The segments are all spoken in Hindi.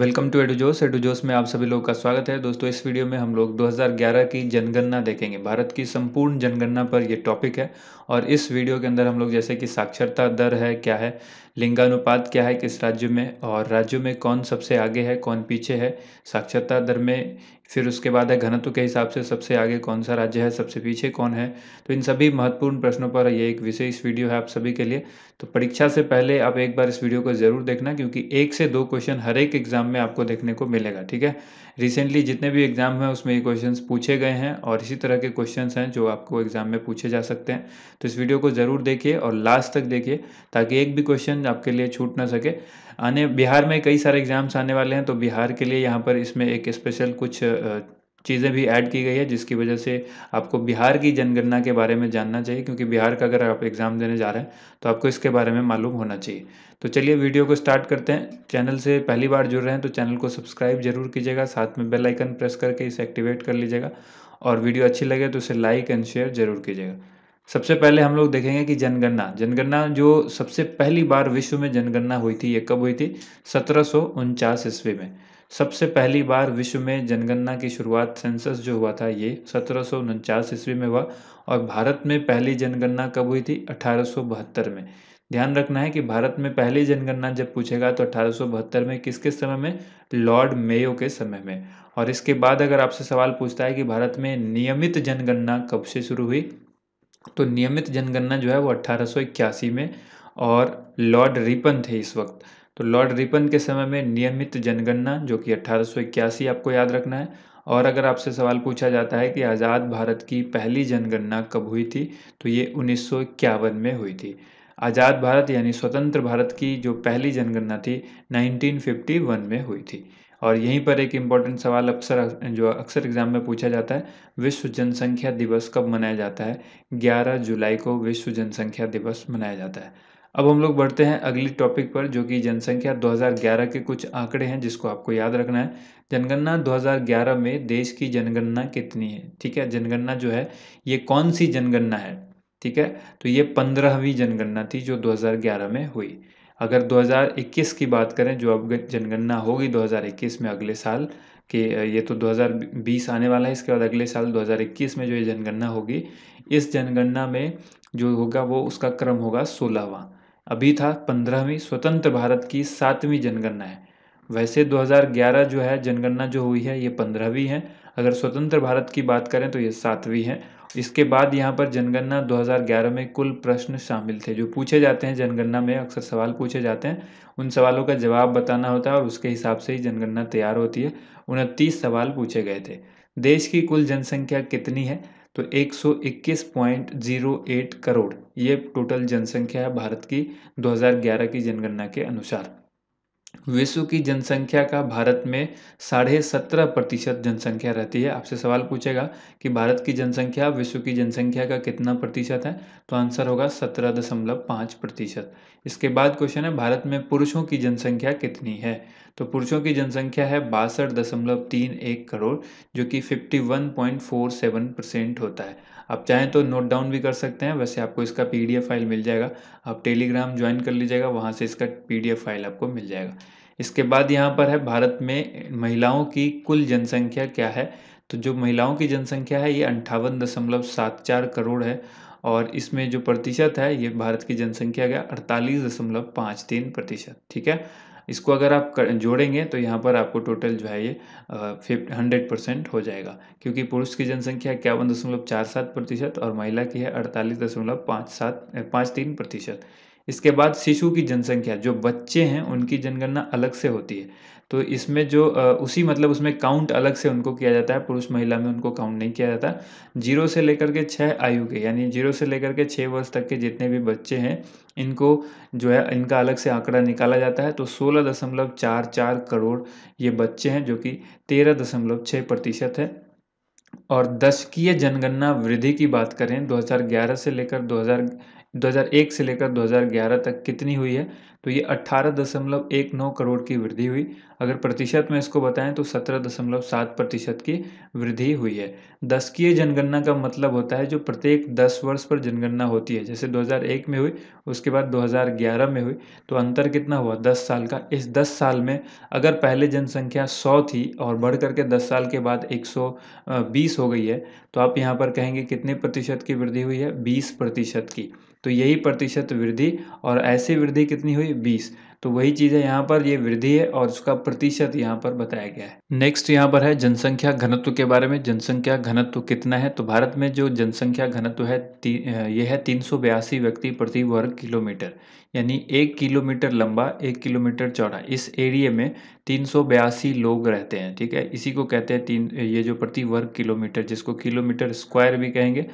वेलकम टू एडुजोस एडुजोस में आप सभी लोगों का स्वागत है दोस्तों इस वीडियो में हम लोग 2011 की जनगणना देखेंगे भारत की संपूर्ण जनगणना पर ये टॉपिक है और इस वीडियो के अंदर हम लोग जैसे कि साक्षरता दर है क्या है लिंगानुपात क्या है किस राज्य में और राज्यों में कौन सबसे आगे है कौन पीछे है साक्षरता दर में फिर उसके बाद है घनत्व के हिसाब से सबसे आगे कौन सा राज्य है सबसे पीछे कौन है तो इन सभी महत्वपूर्ण प्रश्नों पर यह एक विशेष वीडियो है आप सभी के लिए तो परीक्षा से पहले आप एक बार इस वीडियो को ज़रूर देखना क्योंकि एक से दो क्वेश्चन हर एक एग्जाम में आपको देखने को मिलेगा ठीक है रिसेंटली जितने भी एग्ज़ाम हैं उसमें ये क्वेश्चंस पूछे गए हैं और इसी तरह के क्वेश्चंस हैं जो आपको एग्ज़ाम में पूछे जा सकते हैं तो इस वीडियो को ज़रूर देखिए और लास्ट तक देखिए ताकि एक भी क्वेश्चन आपके लिए छूट ना सके आने बिहार में कई सारे एग्ज़ाम्स आने वाले हैं तो बिहार के लिए यहाँ पर इसमें एक स्पेशल कुछ चीज़ें भी ऐड की गई है जिसकी वजह से आपको बिहार की जनगणना के बारे में जानना चाहिए क्योंकि बिहार का अगर आप एग्ज़ाम देने जा रहे हैं तो आपको इसके बारे में मालूम होना चाहिए तो चलिए वीडियो को स्टार्ट करते हैं चैनल से पहली बार जुड़ रहे हैं तो चैनल को सब्सक्राइब जरूर कीजिएगा साथ में बेल आइकन प्रेस करके इसे एक्टिवेट कर लीजिएगा और वीडियो अच्छी लगे तो इसे लाइक एंड शेयर जरूर कीजिएगा सबसे पहले हम लोग देखेंगे कि जनगणना जनगणना जो सबसे पहली बार विश्व में जनगणना हुई थी ये कब हुई थी सत्रह ईस्वी में सबसे पहली बार विश्व में जनगणना की शुरुआत सेंसस जो हुआ था ये सत्रह ईस्वी में हुआ और भारत में पहली जनगणना कब हुई थी अठारह में ध्यान रखना है कि भारत में पहली जनगणना जब पूछेगा तो अठारह में किसके समय में लॉर्ड मेयो के समय में और इसके बाद अगर आपसे सवाल पूछता है कि भारत में नियमित जनगणना कब से शुरू हुई तो नियमित जनगणना जो है वो अट्ठारह में और लॉर्ड रिपन थे इस वक्त तो लॉर्ड रिपन के समय में नियमित जनगणना जो कि अट्ठारह आपको याद रखना है और अगर आपसे सवाल पूछा जाता है कि आज़ाद भारत की पहली जनगणना कब हुई थी तो ये उन्नीस में हुई थी आज़ाद भारत यानी स्वतंत्र भारत की जो पहली जनगणना थी 1951 में हुई थी और यहीं पर एक इम्पॉर्टेंट सवाल अक्सर जो अक्सर एग्जाम में पूछा जाता है विश्व जनसंख्या दिवस कब मनाया जाता है 11 जुलाई को विश्व जनसंख्या दिवस मनाया जाता है अब हम लोग बढ़ते हैं अगली टॉपिक पर जो कि जनसंख्या 2011 के कुछ आंकड़े हैं जिसको आपको याद रखना है जनगणना 2011 में देश की जनगणना कितनी है ठीक है जनगणना जो है ये कौन सी जनगणना है ठीक है तो ये पंद्रहवीं जनगणना थी जो 2011 में हुई अगर 2021 की बात करें जो अब जनगणना होगी 2021 में अगले साल कि ये तो 2020 आने वाला है इसके बाद अगले साल 2021 में जो ये जनगणना होगी इस जनगणना में जो होगा वो उसका क्रम होगा सोलहवा अभी था पंद्रहवीं स्वतंत्र भारत की सातवीं जनगणना है वैसे 2011 जो है जनगणना जो हुई है ये पंद्रहवीं है अगर स्वतंत्र भारत की बात करें तो ये सातवीं है इसके बाद यहाँ पर जनगणना 2011 में कुल प्रश्न शामिल थे जो पूछे जाते हैं जनगणना में अक्सर सवाल पूछे जाते हैं उन सवालों का जवाब बताना होता है और उसके हिसाब से ही जनगणना तैयार होती है उनतीस सवाल पूछे गए थे देश की कुल जनसंख्या कितनी है तो 121.08 करोड़ ये टोटल जनसंख्या है भारत की 2011 की जनगणना के अनुसार विश्व की जनसंख्या का भारत में साढ़े सत्रह प्रतिशत जनसंख्या रहती है आपसे सवाल पूछेगा कि भारत की जनसंख्या विश्व की जनसंख्या का कितना प्रतिशत है तो आंसर होगा सत्रह दशमलव पाँच प्रतिशत इसके बाद क्वेश्चन है भारत में पुरुषों की जनसंख्या कितनी है तो पुरुषों की जनसंख्या है बासठ दशमलव तीन एक करोड़ जो कि fifty one point four seven percent होता है आप चाहें तो नोट डाउन भी कर सकते हैं वैसे आपको इसका पी फाइल मिल जाएगा आप टेलीग्राम ज्वाइन कर लीजिएगा वहाँ से इसका पी फाइल आपको मिल जाएगा इसके बाद यहाँ पर है भारत में महिलाओं की कुल जनसंख्या क्या है तो जो महिलाओं की जनसंख्या है ये अंठावन दशमलव सात चार करोड़ है और इसमें जो प्रतिशत है ये भारत की जनसंख्या का अड़तालीस दशमलव पाँच तीन प्रतिशत ठीक है इसको अगर आप कर, जोड़ेंगे तो यहाँ पर आपको टोटल जो है ये फिफ्ट हंड्रेड परसेंट हो जाएगा क्योंकि पुरुष की जनसंख्या इक्यावन दशमलव चार सात प्रतिशत और महिला की है अड़तालीस दशमलव पाँच सात पाँच तीन प्रतिशत इसके बाद शिशु की जनसंख्या जो बच्चे हैं उनकी जनगणना अलग से होती है तो इसमें जो उसी मतलब उसमें काउंट अलग से उनको किया जाता है पुरुष महिला में उनको काउंट नहीं किया जाता जीरो से लेकर के छः आयु के यानी जीरो से लेकर के छः वर्ष तक के जितने भी बच्चे हैं इनको जो है इनका अलग से आंकड़ा निकाला जाता है तो सोलह दशमलव चार चार करोड़ ये बच्चे हैं जो कि तेरह दशमलव छः प्रतिशत है और दशकीय जनगणना वृद्धि की बात करें दो से लेकर दो 2001 से लेकर 2011 तक कितनी हुई है तो ये अट्ठारह दशमलव एक नौ करोड़ की वृद्धि हुई अगर प्रतिशत में इसको बताएं तो सत्रह दशमलव सात प्रतिशत की वृद्धि हुई है दशकीय जनगणना का मतलब होता है जो प्रत्येक दस वर्ष पर जनगणना होती है जैसे 2001 में हुई उसके बाद 2011 में हुई तो अंतर कितना हुआ दस साल का इस दस साल में अगर पहले जनसंख्या सौ थी और बढ़ करके दस साल के बाद एक हो गई है तो आप यहाँ पर कहेंगे कितने प्रतिशत की वृद्धि हुई है बीस प्रतिशत की तो यही प्रतिशत वृद्धि और ऐसी वृद्धि कितनी हुई बीस तो वही चीज़ है यहाँ पर ये वृद्धि है और उसका प्रतिशत यहाँ पर बताया गया है नेक्स्ट यहाँ पर है जनसंख्या घनत्व के बारे में जनसंख्या घनत्व कितना है तो भारत में जो जनसंख्या घनत्व है यह है तीन व्यक्ति प्रति वर्ग किलोमीटर यानी एक किलोमीटर लंबा एक किलोमीटर चौड़ा इस एरिए में तीन लोग रहते हैं ठीक है इसी को कहते हैं तीन ये जो प्रति वर्ग किलोमीटर जिसको किलोमीटर स्क्वायर भी कहेंगे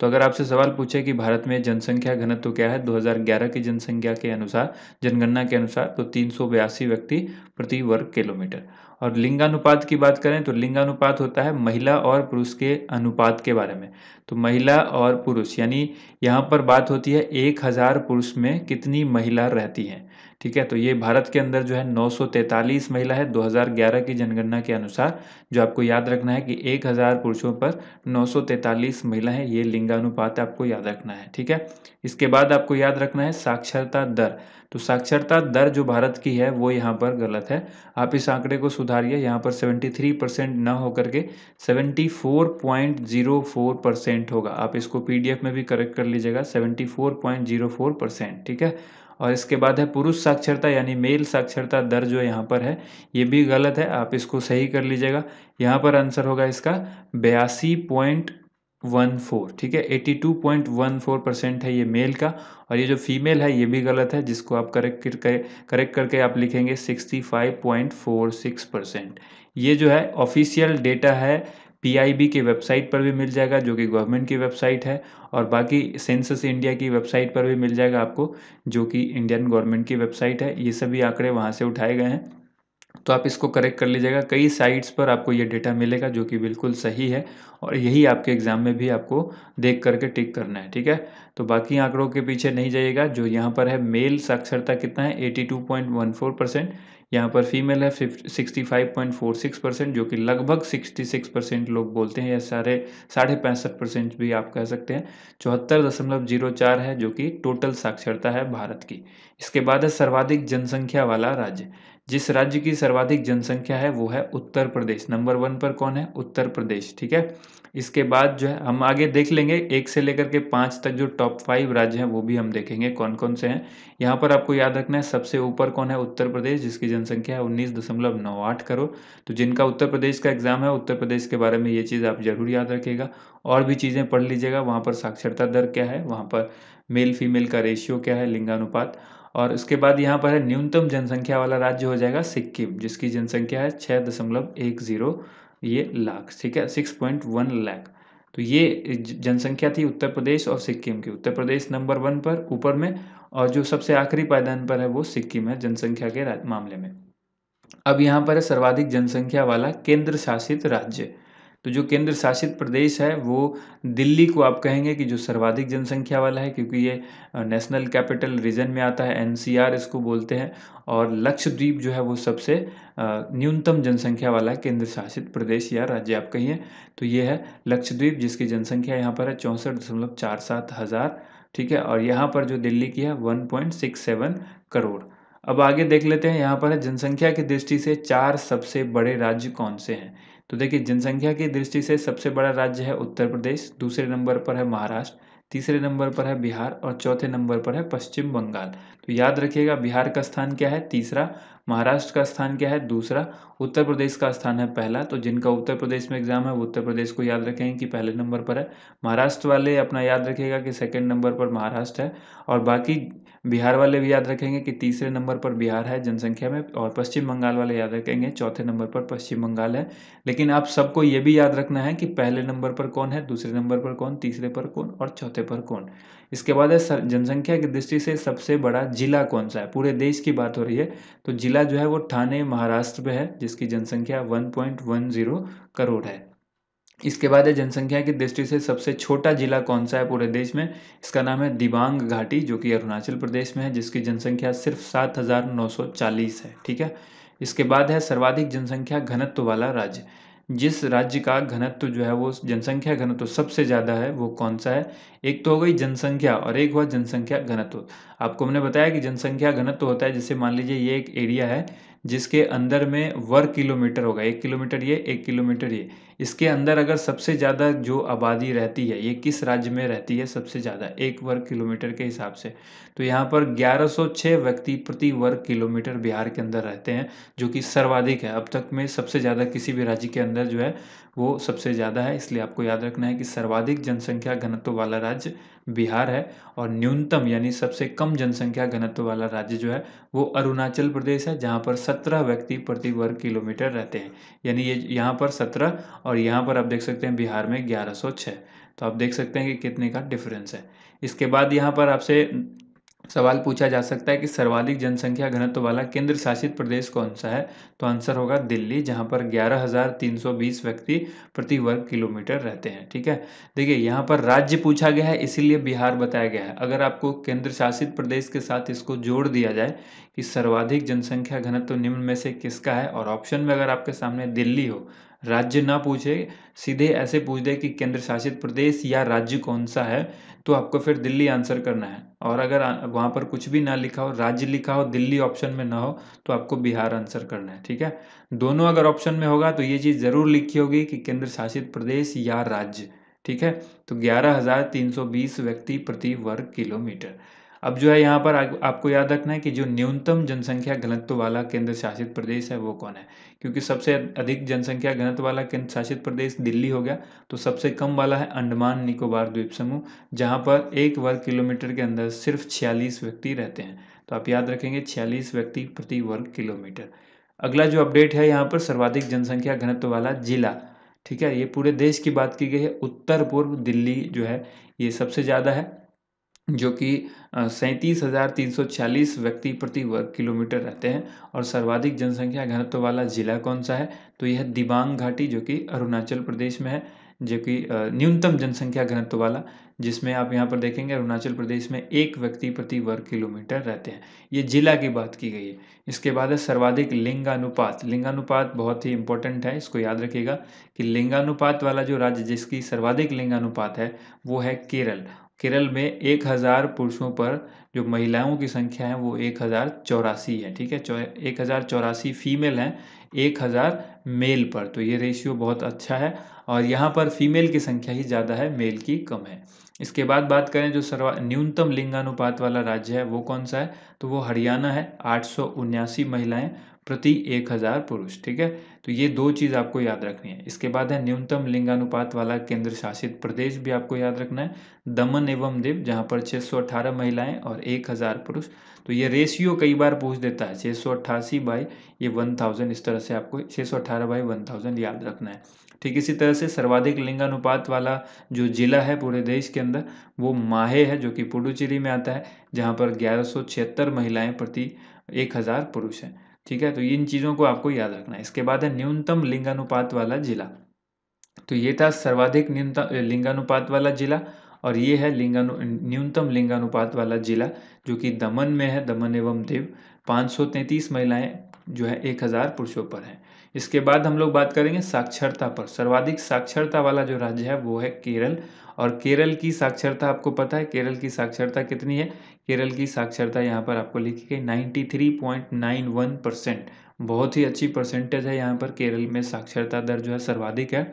तो अगर आपसे सवाल पूछे कि भारत में जनसंख्या घनत्व क्या है 2011 की जनसंख्या के अनुसार जनगणना के अनुसार तो तीन व्यक्ति प्रति वर्ग किलोमीटर और लिंगानुपात की बात करें तो लिंगानुपात होता है महिला और पुरुष के अनुपात के बारे में तो महिला और पुरुष यानी यहाँ पर बात होती है एक हज़ार पुरुष में कितनी महिला रहती हैं ठीक है तो ये भारत के अंदर जो है 943 महिला है 2011 की जनगणना के अनुसार जो आपको याद रखना है कि 1000 पुरुषों पर 943 महिला है ये लिंगानुपात आपको याद रखना है ठीक है इसके बाद आपको याद रखना है साक्षरता दर तो साक्षरता दर जो भारत की है वो यहाँ पर गलत है आप इस आंकड़े को सुधारिए यहाँ पर 73 परसेंट न होकर के 74.04 परसेंट होगा आप इसको पीडीएफ में भी करेक्ट कर लीजिएगा 74.04 परसेंट ठीक है और इसके बाद है पुरुष साक्षरता यानी मेल साक्षरता दर जो यहाँ पर है ये भी गलत है आप इसको सही कर लीजिएगा यहाँ पर आंसर होगा इसका बयासी पॉइंट वन फोर ठीक है eighty two point one four percent है ये मेल का और ये जो फीमेल है ये भी गलत है जिसको आप करेक्ट करेक्ट करके आप लिखेंगे sixty five point four six percent ये जो है ऑफिशियल डेटा है पीआईबी की वेबसाइट पर भी मिल जाएगा जो कि गवर्नमेंट की वेबसाइट है और बाकी सेंसस इंडिया की वेबसाइट पर भी मिल जाएगा आपको जो कि इंडियन गवर्नमेंट की वेबसाइट है ये सभी आंकड़े वहाँ से उठाए गए हैं तो आप इसको करेक्ट कर लीजिएगा कई साइट्स पर आपको ये डेटा मिलेगा जो कि बिल्कुल सही है और यही आपके एग्ज़ाम में भी आपको देख करके टिक करना है ठीक है तो बाकी आंकड़ों के पीछे नहीं जाइएगा जो यहाँ पर है मेल साक्षरता कितना है 82.14 परसेंट यहाँ पर फीमेल है फिफ्ट sixty five point four six percent जो कि लगभग सिक्सटी सिक्स परसेंट लोग बोलते हैं या सारे साढ़े पैंसठ परसेंट भी आप कह सकते हैं चौहत्तर दशमलव जीरो चार है जो कि टोटल साक्षरता है भारत की इसके बाद है सर्वाधिक जनसंख्या वाला राज्य जिस राज्य की सर्वाधिक जनसंख्या है वो है उत्तर प्रदेश नंबर वन पर कौन है उत्तर प्रदेश ठीक है इसके बाद जो है हम आगे देख लेंगे एक से लेकर के पाँच तक जो टॉप फाइव राज्य हैं वो भी हम देखेंगे कौन कौन से हैं यहाँ पर आपको याद रखना है सबसे ऊपर कौन है उत्तर प्रदेश जिसकी जनसंख्या है उन्नीस दशमलव नौ आठ करोड़ तो जिनका उत्तर प्रदेश का एग्जाम है उत्तर प्रदेश के बारे में ये चीज़ आप जरूर याद रखेगा और भी चीज़ें पढ़ लीजिएगा वहाँ पर साक्षरता दर क्या है वहाँ पर मेल फीमेल का रेशियो क्या है लिंगानुपात और उसके बाद यहाँ पर है न्यूनतम जनसंख्या वाला राज्य हो जाएगा सिक्किम जिसकी जनसंख्या है छः दशमलव एक ज़ीरो ये लाख ठीक है सिक्स पॉइंट वन लाख तो ये जनसंख्या थी उत्तर प्रदेश और सिक्किम की उत्तर प्रदेश नंबर वन पर ऊपर में और जो सबसे आखिरी पायदान पर है वो सिक्किम है जनसंख्या के मामले में अब यहाँ पर है सर्वाधिक जनसंख्या वाला केंद्र शासित राज्य तो जो केंद्र शासित प्रदेश है वो दिल्ली को आप कहेंगे कि जो सर्वाधिक जनसंख्या वाला है क्योंकि ये नेशनल कैपिटल रीजन में आता है एनसीआर इसको बोलते हैं और लक्षद्वीप जो है वो सबसे न्यूनतम जनसंख्या वाला है केंद्र शासित प्रदेश या राज्य आप कहिए तो ये है लक्षद्वीप जिसकी जनसंख्या यहाँ पर है चौंसठ दशमलव चार सात हज़ार ठीक है और यहाँ पर जो दिल्ली की है one point six seven crore अब आगे देख लेते हैं यहाँ पर है जनसंख्या की दृष्टि से चार सबसे बड़े राज्य कौन से हैं तो देखिए जनसंख्या की दृष्टि से सबसे बड़ा राज्य है उत्तर प्रदेश दूसरे नंबर पर है महाराष्ट्र तीसरे नंबर पर है बिहार और चौथे नंबर पर है पश्चिम बंगाल तो याद रखिएगा बिहार का स्थान क्या है तीसरा महाराष्ट्र का स्थान क्या है दूसरा उत्तर प्रदेश का स्थान है पहला तो जिनका उत्तर प्रदेश में एग्जाम है वो उत्तर प्रदेश को याद रखेंगे कि पहले नंबर पर है महाराष्ट्र वाले अपना याद रखिएगा कि सेकंड नंबर पर महाराष्ट्र है और बाकी बिहार वाले भी याद रखेंगे कि तीसरे नंबर पर बिहार है जनसंख्या में और पश्चिम बंगाल वाले याद रखेंगे चौथे नंबर पर पश्चिम बंगाल है लेकिन आप सबको ये भी याद रखना है कि पहले नंबर पर कौन है दूसरे नंबर पर कौन तीसरे पर कौन और चौथे पर कौन इसके बाद है जनसंख्या की दृष्टि से सबसे बड़ा जिला कौन सा है पूरे देश की बात हो रही है तो जिला जो है वो थाने महाराष्ट्र में है जिसकी जनसंख्या वन करोड़ है इसके बाद है जनसंख्या की दृष्टि से सबसे छोटा ज़िला कौन सा है पूरे देश में इसका नाम है दिबांग घाटी जो कि अरुणाचल प्रदेश में है जिसकी जनसंख्या सिर्फ सात हज़ार नौ सौ चालीस है ठीक है इसके बाद है सर्वाधिक जनसंख्या घनत्व वाला राज्य जिस राज्य का घनत्व जो है वो जनसंख्या घनत्व सबसे ज़्यादा है वो कौन सा है एक तो हो गई जनसंख्या और एक हुआ जनसंख्या घनत्व आपको हमने बताया कि जनसंख्या घनत्व होता है जैसे मान लीजिए ये एक एरिया है जिसके अंदर में वर्ग किलोमीटर होगा एक किलोमीटर ये एक किलोमीटर ये इसके अंदर अगर सबसे ज़्यादा जो आबादी रहती है ये किस राज्य में रहती है सबसे ज़्यादा एक वर्ग किलोमीटर के हिसाब से तो यहाँ पर 1106 व्यक्ति प्रति वर्ग किलोमीटर बिहार के अंदर रहते हैं जो कि सर्वाधिक है अब तक में सबसे ज़्यादा किसी भी राज्य के अंदर जो है वो सबसे ज़्यादा है इसलिए आपको याद रखना है कि सर्वाधिक जनसंख्या घनत्व वाला राज्य बिहार है और न्यूनतम यानी सबसे कम जनसंख्या घनत्व वाला राज्य जो है वो अरुणाचल प्रदेश है जहाँ पर सत्रह व्यक्ति प्रति वर्ग किलोमीटर रहते हैं यानी ये यहाँ पर सत्रह और यहाँ पर आप देख सकते हैं बिहार में ग्यारह सौ छः तो आप देख सकते हैं कि कितने का डिफरेंस है इसके बाद यहाँ पर आपसे सवाल पूछा जा सकता है कि सर्वाधिक जनसंख्या घनत्व वाला केंद्र शासित प्रदेश कौन सा है तो आंसर होगा दिल्ली जहां पर 11,320 व्यक्ति प्रति वर्ग किलोमीटर रहते हैं ठीक है देखिए यहां पर राज्य पूछा गया है इसीलिए बिहार बताया गया है अगर आपको केंद्र शासित प्रदेश के साथ इसको जोड़ दिया जाए कि सर्वाधिक जनसंख्या घनत्व निम्न में से किसका है और ऑप्शन में अगर आपके सामने दिल्ली हो राज्य ना पूछे सीधे ऐसे पूछ दे कि केंद्र शासित प्रदेश या राज्य कौन सा है तो आपको फिर दिल्ली आंसर करना है और अगर वहाँ पर कुछ भी ना लिखा हो राज्य लिखा हो दिल्ली ऑप्शन में ना हो तो आपको बिहार आंसर करना है ठीक है दोनों अगर ऑप्शन में होगा तो ये चीज़ ज़रूर लिखी होगी कि केंद्र शासित प्रदेश या राज्य ठीक है तो ग्यारह हज़ार तीन सौ बीस व्यक्ति प्रति वर्ग किलोमीटर अब जो है यहाँ पर आ, आपको याद रखना है कि जो न्यूनतम जनसंख्या घनत्व वाला केंद्र शासित प्रदेश है वो कौन है क्योंकि सबसे अधिक जनसंख्या घनत्व वाला केंद्र शासित प्रदेश दिल्ली हो गया तो सबसे कम वाला है अंडमान निकोबार द्वीप समूह जहाँ पर एक वर्ग किलोमीटर के अंदर सिर्फ छियालीस व्यक्ति रहते हैं तो आप याद रखेंगे छियालीस व्यक्ति प्रति वर्ग किलोमीटर अगला जो अपडेट है यहाँ पर सर्वाधिक जनसंख्या घनत्व वाला जिला ठीक है ये पूरे देश की बात की गई है उत्तर पूर्व दिल्ली जो है ये सबसे ज़्यादा है जो कि सैंतीस हज़ार तीन सौ छियालीस व्यक्ति प्रति वर्ग किलोमीटर रहते हैं और सर्वाधिक जनसंख्या घनत्व वाला ज़िला कौन सा है तो यह दिबांग घाटी जो कि अरुणाचल प्रदेश में है जो कि न्यूनतम जनसंख्या घनत्व वाला जिसमें आप यहाँ पर देखेंगे अरुणाचल प्रदेश में एक व्यक्ति प्रति वर्ग किलोमीटर रहते हैं ये जिला की बात की गई है इसके बाद है सर्वाधिक लिंगानुपात लिंगानुपात बहुत ही इंपॉर्टेंट है इसको याद रखिएगा कि लिंगानुपात वाला जो राज्य जिसकी सर्वाधिक लिंगानुपात है वो है केरल केरल में एक हज़ार पुरुषों पर जो महिलाओं की संख्या है वो एक हज़ार चौरासी है ठीक है एक हज़ार चौरासी फीमेल हैं एक हज़ार मेल पर तो ये रेशियो बहुत अच्छा है और यहाँ पर फीमेल की संख्या ही ज़्यादा है मेल की कम है इसके बाद बात करें जो सर्वा न्यूनतम लिंगानुपात वाला राज्य है वो कौन सा है तो वो हरियाणा है आठ महिलाएं प्रति एक हजार पुरुष ठीक है तो ये दो चीज़ आपको याद रखनी है इसके बाद है न्यूनतम लिंगानुपात वाला केंद्र शासित प्रदेश भी आपको याद रखना है दमन एवं दीप जहाँ पर 618 महिलाएं और 1000 पुरुष तो ये रेशियो कई बार पूछ देता है 688 बाई ये 1000 इस तरह से आपको 618 बाई 1000 याद रखना है ठीक इसी तरह से सर्वाधिक लिंगानुपात वाला जो जिला है पूरे देश के अंदर वो माहे है जो कि पुडुचेरी में आता है जहाँ पर ग्यारह महिलाएं प्रति एक हज़ार पुरुष हैं ठीक है तो इन चीज़ों को आपको याद रखना है इसके बाद है न्यूनतम लिंगानुपात वाला जिला तो ये था सर्वाधिक न्यूनतम लिंगानुपात वाला जिला और ये है लिंगानु न्यूनतम लिंगानुपात वाला जिला जो कि दमन में है दमन एवं देव पाँच महिलाएं जो है 1000 पुरुषों पर हैं इसके बाद हम लोग बात करेंगे साक्षरता पर सर्वाधिक साक्षरता वाला जो राज्य है वो है केरल और केरल की साक्षरता आपको पता है केरल की साक्षरता कितनी है केरल की साक्षरता यहाँ पर आपको लिखी गई ninety three point nine one percent बहुत ही अच्छी परसेंटेज है यहाँ पर केरल में साक्षरता दर जो है सर्वाधिक है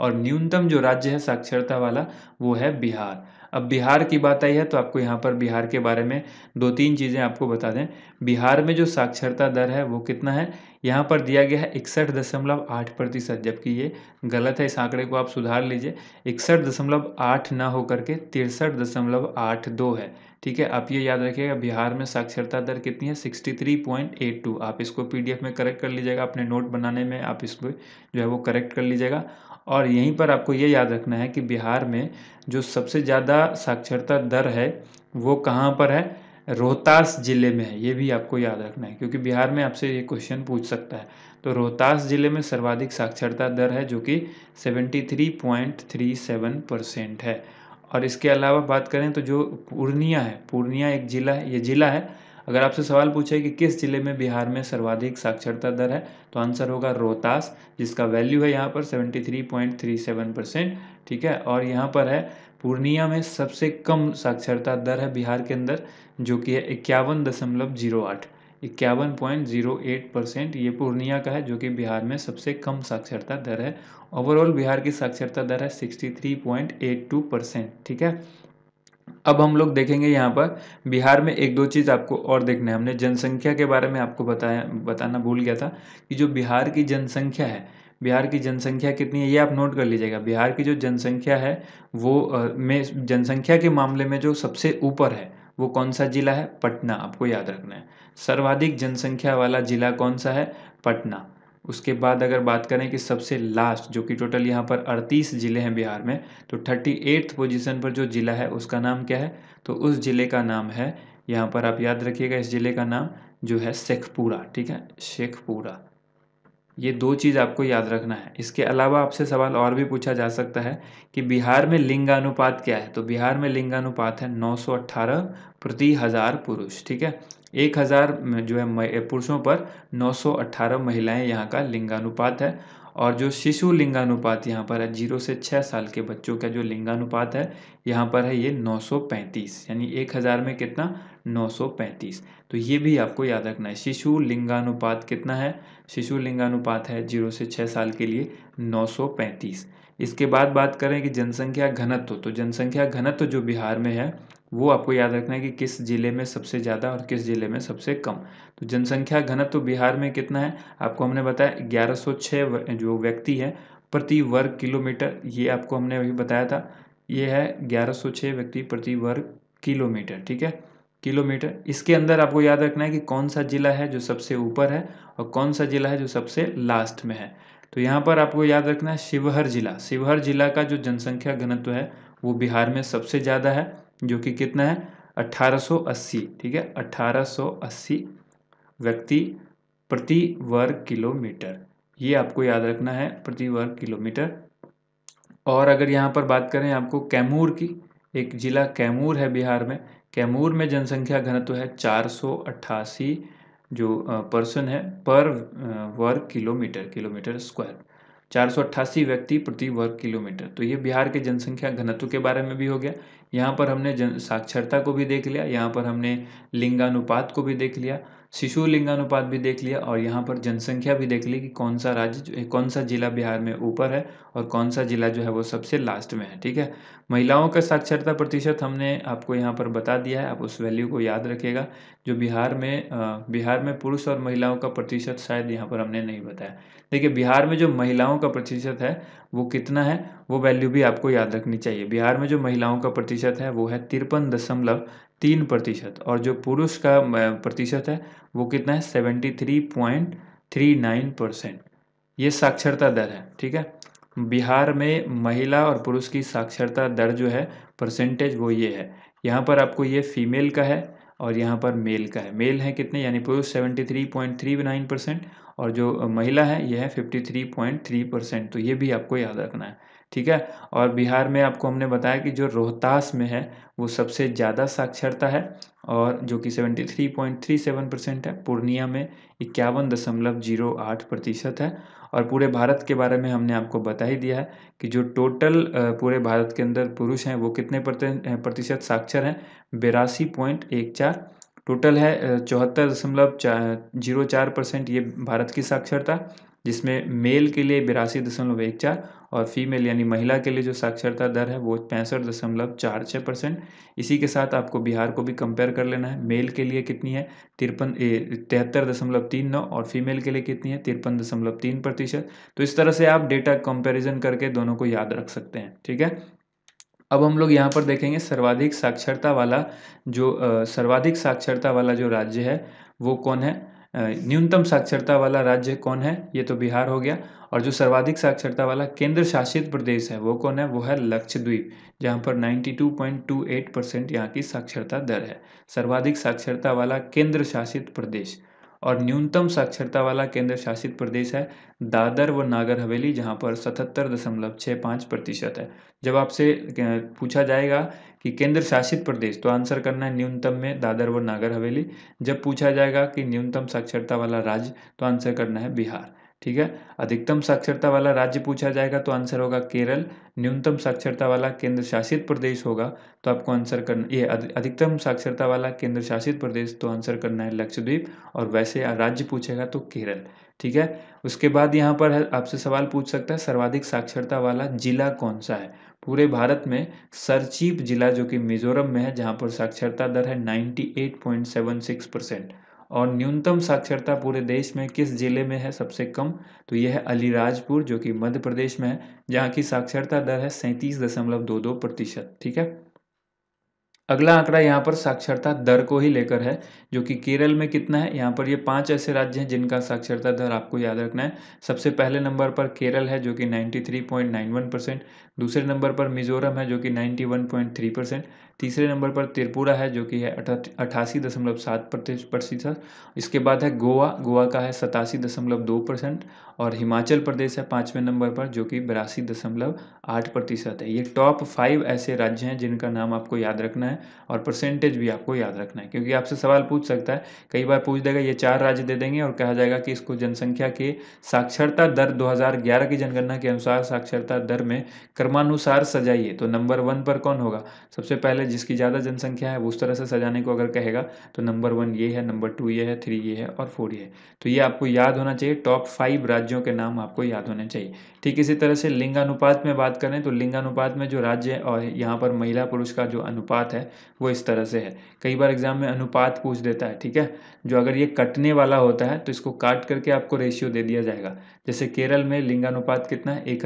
और न्यूनतम जो राज्य है साक्षरता वाला वो है बिहार अब बिहार की बात आई है तो आपको यहाँ पर बिहार के बारे में दो तीन चीज़ें आपको बता दें बिहार में जो साक्षरता दर है वो कितना है यहाँ पर दिया गया है इकसठ दशमलव आठ प्रतिशत जबकि ये गलत है इस आंकड़े को आप सुधार लीजिए इकसठ दशमलव आठ ना होकर के तिरसठ दशमलव आठ दो है ठीक है आप ये याद रखिएगा बिहार में साक्षरता दर कितनी है sixty three point eight two आप इसको पीडीएफ में करेक्ट कर लीजिएगा अपने नोट बनाने में आप इसको जो है वो करेक्ट कर लीजिएगा और यहीं पर आपको ये याद रखना है कि बिहार में जो सबसे ज़्यादा साक्षरता दर है वो कहाँ पर है रोहतास ज़िले में है ये भी आपको याद रखना है क्योंकि बिहार में आपसे ये क्वेश्चन पूछ सकता है तो रोहतास ज़िले में सर्वाधिक साक्षरता दर है जो कि 73.37 परसेंट है और इसके अलावा बात करें तो जो पूर्णिया है पूर्णिया एक ज़िला है ये ज़िला है अगर आपसे सवाल पूछे कि किस जिले में बिहार में सर्वाधिक साक्षरता दर है तो आंसर होगा रोहतास जिसका वैल्यू है यहाँ पर 73.37 परसेंट ठीक है और यहाँ पर है पूर्णिया में सबसे कम साक्षरता दर है बिहार के अंदर जो कि है इक्यावन दशमलव जीरो आठ इक्यावन पॉइंट जीरो एट परसेंट ये पूर्णिया का है जो कि बिहार में सबसे कम साक्षरता दर है ओवरऑल बिहार की साक्षरता दर है sixty three point eight two percent ठीक है अब हम लोग देखेंगे यहाँ पर बिहार में एक दो चीज़ आपको और देखना है हमने जनसंख्या के बारे में आपको बताया बताना भूल गया था कि जो बिहार की जनसंख्या है बिहार की जनसंख्या कितनी है ये आप नोट कर लीजिएगा बिहार की जो जनसंख्या है वो में जनसंख्या के मामले में जो सबसे ऊपर है वो कौन सा जिला है पटना आपको याद रखना है सर्वाधिक जनसंख्या वाला जिला कौन सा है पटना उसके बाद अगर बात करें कि सबसे लास्ट जो कि टोटल यहाँ पर अड़तीस ज़िले हैं बिहार में तो थर्टी एट्थ पोजिशन पर जो ज़िला है उसका नाम क्या है तो उस ज़िले का नाम है यहाँ पर आप याद रखिएगा इस ज़िले का नाम जो है शेखपुरा ठीक है शेखपुरा ये दो चीज़ आपको याद रखना है इसके अलावा आपसे सवाल और भी पूछा जा सकता है कि बिहार में लिंगानुपात क्या है तो बिहार में लिंगानुपात है 918 प्रति हज़ार पुरुष ठीक है एक हज़ार जो है पुरुषों पर 918 महिलाएं यहाँ का लिंगानुपात है और जो शिशु लिंगानुपात यहाँ पर है जीरो से छः साल के बच्चों का जो लिंगानुपात है यहाँ पर है ये 935 यानी एक हज़ार में कितना 935 तो ये भी आपको याद रखना है शिशु लिंगानुपात कितना है शिशु लिंगानुपात है जीरो से छः साल के लिए 935 इसके बाद बात करें कि जनसंख्या घनत्व तो जनसंख्या घनत्व जो बिहार में है वो आपको याद रखना है कि किस ज़िले में सबसे ज़्यादा और किस ज़िले में सबसे कम तो जनसंख्या घनत्व बिहार में कितना है आपको हमने बताया ग्यारह सौ छः जो व्यक्ति है प्रति वर्ग किलोमीटर ये आपको हमने अभी बताया था ये है ग्यारह सौ छः व्यक्ति प्रति वर्ग किलोमीटर ठीक है किलोमीटर इसके अंदर आपको याद रखना है कि कौन सा ज़िला है जो सबसे ऊपर है और कौन सा ज़िला है जो सबसे लास्ट में है तो यहाँ पर आपको याद रखना है शिवहर ज़िला शिवहर ज़िला का जो जनसंख्या घनत्व है वो बिहार में सबसे ज़्यादा है जो कि कितना है 1880 ठीक है 1880 व्यक्ति प्रति वर्ग किलोमीटर ये आपको याद रखना है प्रति वर्ग किलोमीटर और अगर यहाँ पर बात करें आपको कैमूर की एक ज़िला कैमूर है बिहार में कैमूर में जनसंख्या घनत्व है चार जो पर्सन है पर वर्ग किलोमीटर किलोमीटर स्क्वायर चार व्यक्ति प्रति वर्ग किलोमीटर तो ये बिहार के जनसंख्या घनत्व के बारे में भी हो गया यहाँ पर हमने जन साक्षरता को भी देख लिया यहाँ पर हमने लिंगानुपात को भी देख लिया शिशु लिंगानुपात भी देख लिया और यहाँ पर जनसंख्या भी देख ली कि कौन सा राज्य कौन सा जिला बिहार में ऊपर है और कौन सा जिला जो है वो सबसे लास्ट में है ठीक है महिलाओं का साक्षरता प्रतिशत हमने आपको यहाँ पर बता दिया है आप उस वैल्यू को याद रखिएगा जो बिहार में बिहार में पुरुष और महिलाओं का प्रतिशत शायद यहाँ पर हमने नहीं बताया देखिए बिहार में जो महिलाओं का प्रतिशत है वो कितना है वो वैल्यू भी आपको याद रखनी चाहिए बिहार में जो महिलाओं का प्रतिशत है वो है तिरपन दशमलव तीन प्रतिशत और जो पुरुष का प्रतिशत है वो कितना है seventy three point three nine percent ये साक्षरता दर है ठीक है बिहार में महिला और पुरुष की साक्षरता दर जो है परसेंटेज वो ये है यहाँ पर आपको ये फीमेल का है और यहाँ पर मेल का है मेल है कितने यानी पुरुष seventy three point three nine percent और जो महिला है यह है fifty three point three percent तो ये भी आपको याद रखना है ठीक है और बिहार में आपको हमने बताया कि जो रोहतास में है वो सबसे ज़्यादा साक्षरता है और जो कि seventy three point three seven percent है पूर्णिया में इक्यावन दशमलव जीरो आठ प्रतिशत है और पूरे भारत के बारे में हमने आपको बता ही दिया है कि जो टोटल पूरे भारत के अंदर पुरुष हैं वो कितने प्रतिशत साक्षर हैं बेरासी पॉइंट एक चार टोटल है चौहत्तर दशमलव जीरो चार परसेंट ये भारत की साक्षरता जिसमें मेल के लिए बिरासी दशमलव एक चार और फीमेल यानी महिला के लिए जो साक्षरता दर है वो पैंसठ दशमलव चार छः परसेंट इसी के साथ आपको बिहार को भी कंपेयर कर लेना है मेल के लिए कितनी है तिरपन तिहत्तर दशमलव तीन नौ और फीमेल के लिए कितनी है तिरपन दशमलव तीन प्रतिशत तो इस तरह से आप डेटा कंपेरिजन करके दोनों को याद रख सकते हैं ठीक है अब हम लोग यहाँ पर देखेंगे सर्वाधिक साक्षरता वाला जो सर्वाधिक साक्षरता वाला जो राज्य है वो कौन है न्यूनतम साक्षरता वाला राज्य कौन है ये तो बिहार हो गया और जो सर्वाधिक साक्षरता वाला केंद्र शासित प्रदेश है वो कौन है वो है लक्षद्वीप जहाँ पर 92.28 परसेंट यहाँ की साक्षरता दर है सर्वाधिक साक्षरता वाला केंद्र शासित प्रदेश और न्यूनतम साक्षरता वाला केंद्र शासित प्रदेश है दादर व नागर हवेली जहाँ पर सतहत्तर दशमलव छः पाँच प्रतिशत है जब आपसे पूछा जाएगा कि केंद्र शासित प्रदेश तो आंसर करना है न्यूनतम में दादर व नागर हवेली जब पूछा जाएगा कि न्यूनतम साक्षरता वाला राज्य तो आंसर करना है बिहार ठीक है अधिकतम साक्षरता वाला राज्य पूछा जाएगा तो आंसर होगा केरल न्यूनतम साक्षरता वाला केंद्र शासित प्रदेश होगा तो आपको आंसर करना ये अधिकतम साक्षरता वाला केंद्र शासित प्रदेश तो आंसर करना है लक्षद्वीप और वैसे राज्य पूछेगा तो केरल ठीक है उसके बाद यहाँ पर आपसे सवाल पूछ सकता है सर्वाधिक साक्षरता वाला जिला कौन सा है पूरे भारत में सरचीप जिला जो कि मिजोरम में है जहाँ पर साक्षरता दर है सिक्स परसेंट और न्यूनतम साक्षरता पूरे देश में किस जिले में है सबसे कम तो यह है अलीराजपुर जो कि मध्य प्रदेश में है जहाँ की साक्षरता दर है सैंतीस दशमलव दो दो प्रतिशत ठीक है अगला आंकड़ा यहाँ पर साक्षरता दर को ही लेकर है जो कि केरल में कितना है यहाँ पर ये पांच ऐसे राज्य हैं जिनका साक्षरता दर आपको याद रखना है सबसे पहले नंबर पर केरल है जो कि 93.91 परसेंट दूसरे नंबर पर मिज़ोरम है जो कि ninety one point three percent तीसरे नंबर पर त्रिपुरा है जो कि है अठासी दशमलव सात प्रतिशत इसके बाद है गोवा गोवा का है सतासी दशमलव दो परसेंट और हिमाचल प्रदेश है पाँचवें नंबर पर जो कि बिरासी दशमलव आठ प्रतिशत है ये टॉप फाइव ऐसे राज्य हैं जिनका नाम आपको याद रखना है और परसेंटेज भी आपको याद रखना है क्योंकि आपसे सवाल पूछ सकता है कई बार पूछ देगा ये चार राज्य दे देंगे और कहा जाएगा कि इसको जनसंख्या के साक्षरता दर दो की जनगणना के अनुसार साक्षरता दर में क्रमानुसार सजाइए तो नंबर वन पर कौन होगा सबसे पहले जिसकी ज़्यादा जनसंख्या है वो उस तरह से सजाने को अगर कहेगा तो नंबर वन ये है नंबर टू ये है थ्री ये है और फोर ये है तो ये आपको याद होना चाहिए टॉप फाइव राज्यों के नाम आपको याद होने चाहिए ठीक इसी तरह से लिंगानुपात में बात करें तो लिंगानुपात में जो राज्य और यहाँ पर महिला पुरुष का जो अनुपात है वो इस तरह से है कई बार एग्जाम में अनुपात पूछ देता है ठीक है जो अगर ये कटने वाला होता है तो इसको काट करके आपको रेशियो दे दिया जाएगा जैसे केरल में लिंगानुपात कितना है एक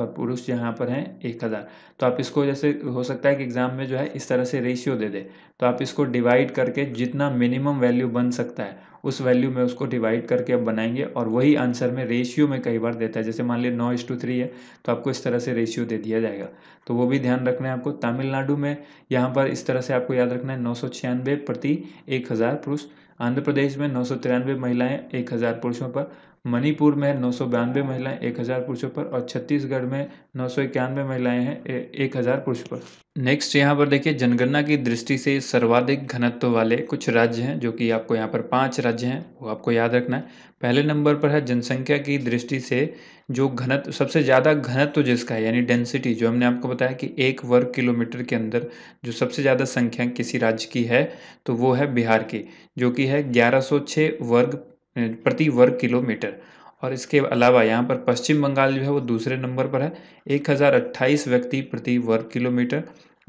और पुरुष जहाँ यहाँ पर है एक हज़ार तो आप इसको जैसे हो सकता है कि एग्ज़ाम में जो है इस तरह से रेशियो दे दे तो आप इसको डिवाइड करके जितना मिनिमम वैल्यू बन सकता है उस वैल्यू में उसको डिवाइड करके आप बनाएंगे और वही आंसर में रेशियो में कई बार देता है जैसे मान लीजिए नौ इस टू थ्री है तो आपको इस तरह से रेशियो दे दिया जाएगा तो वो भी ध्यान रखना है आपको तमिलनाडु में यहाँ पर इस तरह से आपको याद रखना है नौ सौ छियानवे प्रति एक हज़ार पुरुष आंध्र प्रदेश में नौ सौ तिरानवे महिलाएँ एक हज़ार पुरुषों पर मणिपुर में नौ सौ बयानवे महिलाएँ एक हज़ार पुरुषों पर और छत्तीसगढ़ में नौ सौ इक्यानवे महिलाएँ हैं एक हज़ार पुरुष पर नेक्स्ट यहाँ पर देखिए जनगणना की दृष्टि से सर्वाधिक घनत्व वाले कुछ राज्य हैं जो कि आपको यहाँ पर पांच राज्य हैं वो आपको याद रखना है पहले नंबर पर है जनसंख्या की दृष्टि से जो घनत्व सबसे ज़्यादा घनत्व जिसका है यानी डेंसिटी जो हमने आपको बताया कि एक वर्ग किलोमीटर के अंदर जो सबसे ज़्यादा संख्या किसी राज्य की है तो वो है बिहार की जो कि है ग्यारह वर्ग प्रति वर्ग किलोमीटर और इसके अलावा यहाँ पर पश्चिम बंगाल जो है वो दूसरे नंबर पर है एक हज़ार व्यक्ति प्रति वर्ग किलोमीटर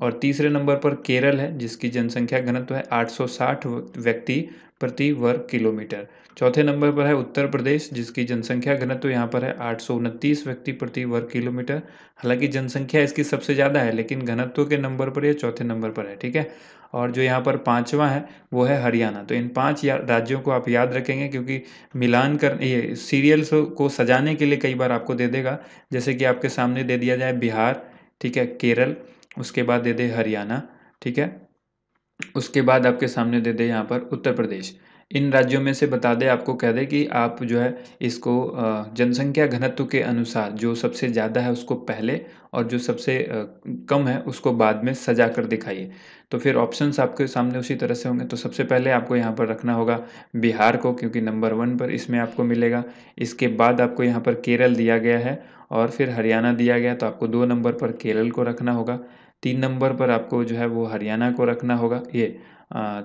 और तीसरे नंबर पर केरल है जिसकी जनसंख्या घनत्व है 860 व्यक्ति प्रति वर्ग किलोमीटर चौथे नंबर पर है उत्तर प्रदेश जिसकी जनसंख्या घनत्व तो यहाँ पर है आठ व्यक्ति प्रति वर्ग किलोमीटर हालांकि जनसंख्या इसकी सबसे ज़्यादा है लेकिन घनत्व के नंबर पर यह चौथे नंबर पर है ठीक है और जो यहाँ पर पांचवा है वो है हरियाणा तो इन पांच राज्यों को आप याद रखेंगे क्योंकि मिलान कर ये सीरियल्स को सजाने के लिए कई बार आपको दे देगा जैसे कि आपके सामने दे दिया जाए बिहार ठीक है केरल उसके बाद दे दे हरियाणा ठीक है उसके बाद आपके सामने दे दे यहाँ पर उत्तर प्रदेश इन राज्यों में से बता दे आपको कह दे कि आप जो है इसको जनसंख्या घनत्व के अनुसार जो सबसे ज़्यादा है उसको पहले और जो सबसे कम है उसको बाद में सजा कर दिखाइए तो फिर ऑप्शंस आपके सामने उसी तरह से होंगे तो सबसे पहले आपको यहाँ पर रखना होगा बिहार को क्योंकि नंबर वन पर इसमें आपको मिलेगा इसके बाद आपको यहाँ पर केरल दिया गया है और फिर हरियाणा दिया गया तो आपको दो नंबर पर केरल को रखना होगा तीन नंबर पर आपको जो है वो हरियाणा को रखना होगा ये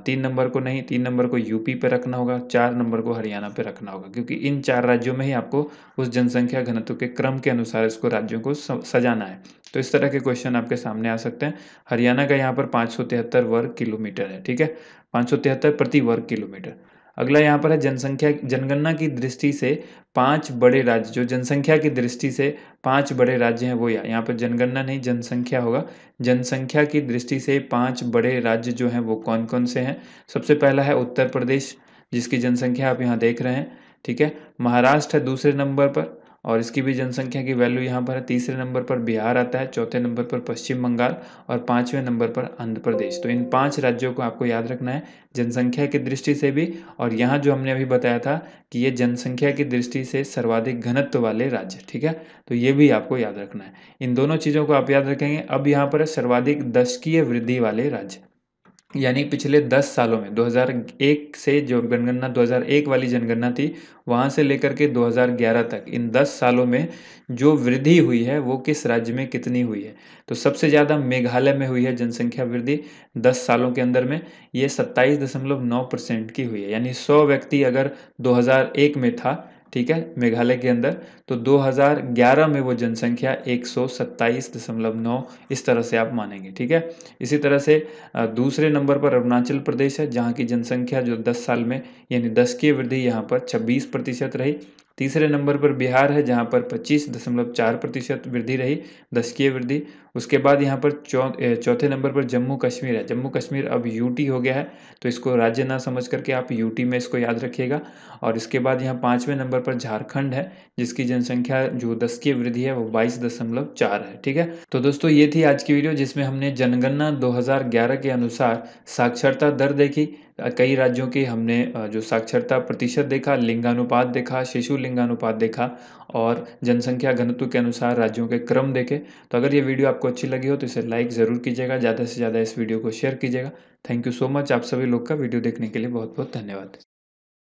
तीन नंबर को नहीं तीन नंबर को यूपी पे रखना होगा चार नंबर को हरियाणा पे रखना होगा क्योंकि इन चार राज्यों में ही आपको उस जनसंख्या घनत्व के क्रम के अनुसार इसको राज्यों को सजाना है तो इस तरह के क्वेश्चन आपके सामने आ सकते हैं हरियाणा का यहाँ पर पाँच वर्ग किलोमीटर है ठीक है पाँच प्रति वर्ग किलोमीटर अगला यहाँ पर है जनसंख्या जनगणना की दृष्टि से पांच बड़े राज्य जो जनसंख्या की दृष्टि से पांच बड़े राज्य हैं वो या यहाँ पर जनगणना नहीं जनसंख्या होगा जनसंख्या की दृष्टि से पांच बड़े राज्य जो हैं वो कौन कौन से हैं सबसे पहला है उत्तर प्रदेश जिसकी जनसंख्या आप यहाँ देख रहे हैं ठीक है महाराष्ट्र है दूसरे नंबर पर और इसकी भी जनसंख्या की वैल्यू यहाँ पर है तीसरे नंबर पर बिहार आता है चौथे नंबर पर पश्चिम बंगाल और पाँचवें नंबर पर आंध्र प्रदेश तो इन पांच राज्यों को आपको याद रखना है जनसंख्या की दृष्टि से भी और यहाँ जो हमने अभी बताया था कि ये जनसंख्या की दृष्टि से सर्वाधिक घनत्व वाले राज्य ठीक है तो ये भी आपको याद रखना है इन दोनों चीज़ों को आप याद रखेंगे अब यहाँ पर सर्वाधिक दशकीय वृद्धि वाले राज्य यानी पिछले 10 सालों में 2001 से जो जनगणना 2001 वाली जनगणना थी वहाँ से लेकर के 2011 तक इन 10 सालों में जो वृद्धि हुई है वो किस राज्य में कितनी हुई है तो सबसे ज़्यादा मेघालय में हुई है जनसंख्या वृद्धि 10 सालों के अंदर में ये 27.9 परसेंट की हुई है यानी 100 व्यक्ति अगर 2001 में था ठीक है मेघालय के अंदर तो 2011 में वो जनसंख्या एक इस तरह से आप मानेंगे ठीक है इसी तरह से दूसरे नंबर पर अरुणाचल प्रदेश है जहाँ की जनसंख्या जो 10 साल में यानी 10 की वृद्धि यहाँ पर 26 प्रतिशत रही तीसरे नंबर पर बिहार है जहाँ पर पच्चीस दशमलव चार प्रतिशत वृद्धि रही दशकीय वृद्धि उसके बाद यहाँ पर चौथे नंबर पर जम्मू कश्मीर है जम्मू कश्मीर अब यूटी हो गया है तो इसको राज्य ना समझ करके आप यूटी में इसको याद रखिएगा और इसके बाद यहाँ पाँचवें नंबर पर झारखंड है जिसकी जनसंख्या जो दशकीय वृद्धि है वो बाईस दशमलव चार है ठीक है तो दोस्तों ये थी आज की वीडियो जिसमें हमने जनगणना दो के अनुसार साक्षरता दर देखी कई राज्यों के हमने जो साक्षरता प्रतिशत देखा लिंगानुपात देखा शिशु लिंगानुपात देखा और जनसंख्या घनत्व के अनुसार राज्यों के क्रम देखे तो अगर ये वीडियो आपको अच्छी लगी हो तो इसे लाइक ज़रूर कीजिएगा ज़्यादा से ज़्यादा इस वीडियो को शेयर कीजिएगा थैंक यू सो मच आप सभी लोग का वीडियो देखने के लिए बहुत बहुत धन्यवाद